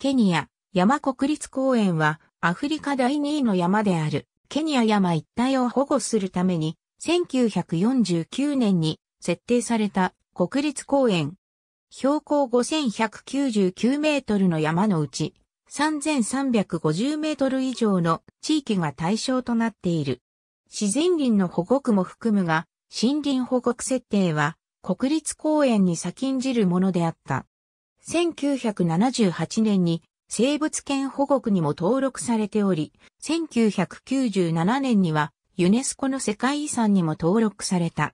ケニア、山国立公園は、アフリカ第2位の山である、ケニア山一帯を保護するために、1949年に設定された国立公園。標高5199メートルの山のうち、3350メートル以上の地域が対象となっている。自然林の保護区も含むが、森林保護区設定は、国立公園に先んじるものであった。1978年に生物圏保護区にも登録されており、1997年にはユネスコの世界遺産にも登録された。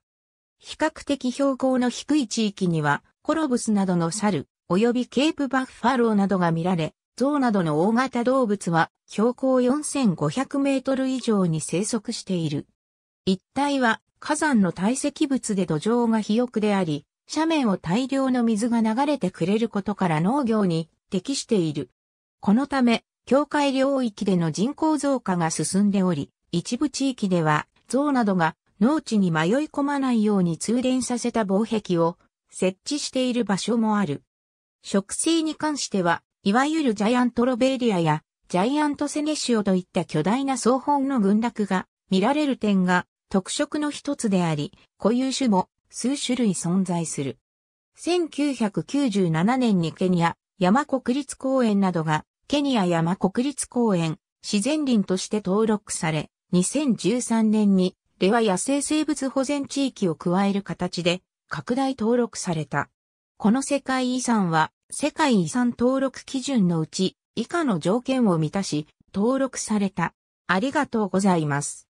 比較的標高の低い地域には、コロブスなどの猿、及びケープバッファローなどが見られ、象などの大型動物は標高4500メートル以上に生息している。一帯は火山の堆積物で土壌が肥沃であり、斜面を大量の水が流れてくれることから農業に適している。このため、境界領域での人口増加が進んでおり、一部地域では、象などが農地に迷い込まないように通電させた防壁を設置している場所もある。植生に関しては、いわゆるジャイアントロベリアやジャイアントセネシオといった巨大な総本の群落が見られる点が特色の一つであり、固有種も数種類存在する。1997年にケニア、山国立公園などが、ケニア山国立公園、自然林として登録され、2013年に、レア野生生物保全地域を加える形で、拡大登録された。この世界遺産は、世界遺産登録基準のうち、以下の条件を満たし、登録された。ありがとうございます。